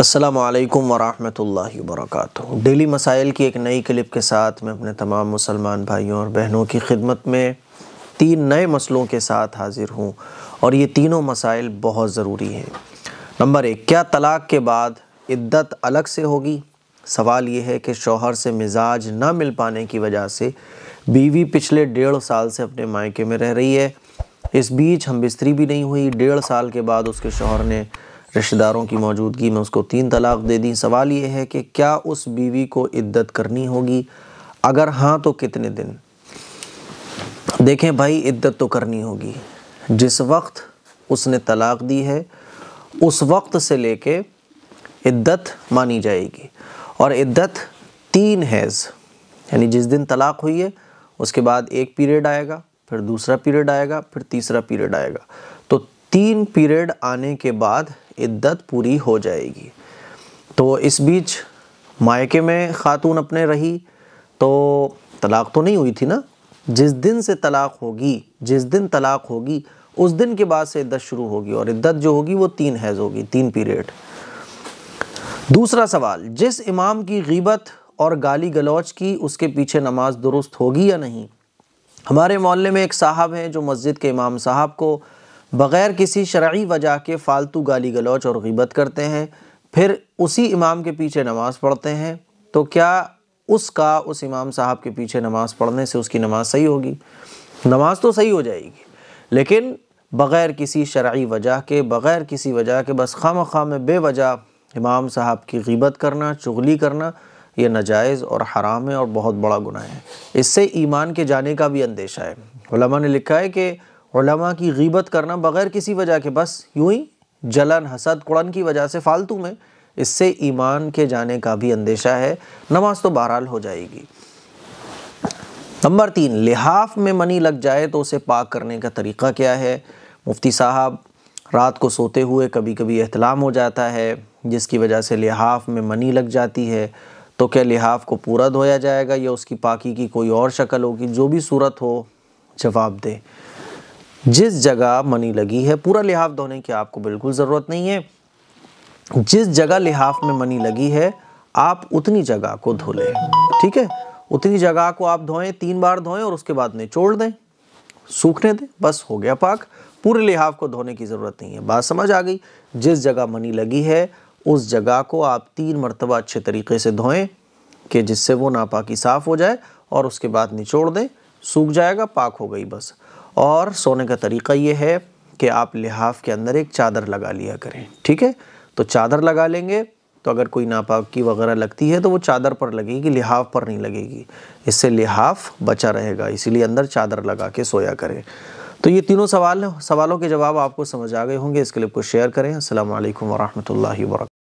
असलकम वालेकुम वरहमतुल्लाहि वबरकatuह डेली मसाइल की एक नई क्लिप के साथ मैं अपने तमाम मुसलमान भाइयों और बहनों की खिदमत में तीन नए मसलों के साथ हाज़िर हूँ और ये तीनों मसाइल बहुत ज़रूरी हैं नंबर एक क्या तलाक़ के बाद इद्दत अलग से होगी सवाल ये है कि शोहर से मिजाज ना मिल पाने की वजह से बीवी पिछले डेढ़ साल से अपने मायके में रह रही है इस बीच हम बिस्तरी भी नहीं हुई डेढ़ साल के बाद उसके शोहर ने रिश्तेदारों की मौजूदगी में उसको तीन तलाक दे दी सवाल ये है कि क्या उस बीवी को इद्दत करनी होगी अगर हाँ तो कितने दिन देखें भाई इद्दत तो करनी होगी जिस वक्त उसने तलाक दी है उस वक्त से लेके इद्दत मानी जाएगी और इद्दत तीन हैज़ यानी जिस दिन तलाक हुई है उसके बाद एक पीरियड आएगा फिर दूसरा पीरियड आएगा फिर तीसरा पीरियड आएगा तीन पीरियड आने के बाद इद्दत पूरी हो जाएगी तो इस बीच मायके में ख़ातून अपने रही तो तलाक़ तो नहीं हुई थी ना जिस दिन से तलाक़ होगी जिस दिन तलाक़ होगी उस दिन के बाद से इद्दत शुरू होगी और इद्दत जो होगी वो तीन हैज़ होगी तीन पीरियड दूसरा सवाल जिस इमाम की गीबत और गाली गलौच की उसके पीछे नमाज दुरुस्त होगी या नहीं हमारे मोहल्ले में एक साहब हैं जो मस्जिद के इमाम साहब को बग़ैर किसी शर्य वजह के फालतू गाली गलौच और गिबत करते हैं फिर उसी इमाम के पीछे नमाज़ पढ़ते हैं तो क्या उसका उस इमाम साहब के पीछे नमाज़ पढ़ने से उसकी नमाज़ सही होगी नमाज़ तो सही हो जाएगी लेकिन बग़ैर किसी शर्य वजह के बग़ैर किसी वजह के बस खाम खाम बेवजह इमाम साहब की गिबत करना चुगली करना ये नजायज़ और हराम है और बहुत बड़ा गुनाह है इससे ईमान के जाने का भी अंदेशा है ने लिखा है कि उलमा की गीबत करना बग़ैर किसी वजह के बस यूं ही जलन हसद कुड़न की वजह से फालतू में इससे ईमान के जाने का भी अंदेशा है नमाज तो बहरहाल हो जाएगी नंबर तीन लिहाफ में मनी लग जाए तो उसे पाक करने का तरीक़ा क्या है मुफ्ती साहब रात को सोते हुए कभी कभी अहतलाम हो जाता है जिसकी वजह से लिहाफ में मनी लग जाती है तो क्या लिहाफ को पूरा धोया जाएगा या उसकी पाकी की कोई और शक्ल होगी जो भी सूरत हो जवाब दें जिस जगह मनी लगी है पूरा लिहाफ धोने की आपको बिल्कुल ज़रूरत नहीं है जिस जगह लिहाफ में मनी लगी है आप उतनी जगह को धो लें ठीक है उतनी जगह को आप धोएं तीन बार धोएं और उसके बाद निचोड़ दें सूखने दें बस हो गया पाक पूरे लिहाफ को धोने की ज़रूरत नहीं है बात समझ आ गई जिस जगह मनी लगी है उस जगह को आप तीन मरतबा अच्छे तरीके से धोएं कि जिससे वो नापाकी साफ़ हो जाए और उसके बाद निचोड़ दें सूख जाएगा पाक हो गई बस और सोने का तरीका ये है कि आप लिहाफ के अंदर एक चादर लगा लिया करें ठीक है तो चादर लगा लेंगे तो अगर कोई नापाकी वगैरह लगती है तो वो चादर पर लगेगी लिहाफ पर नहीं लगेगी इससे लिहाफ बचा रहेगा इसीलिए अंदर चादर लगा के सोया करें तो ये तीनों सवाल सवालों के जवाब आपको समझ आ गए होंगे इसके लिए कुछ शेयर करें असल वरहमल वर्क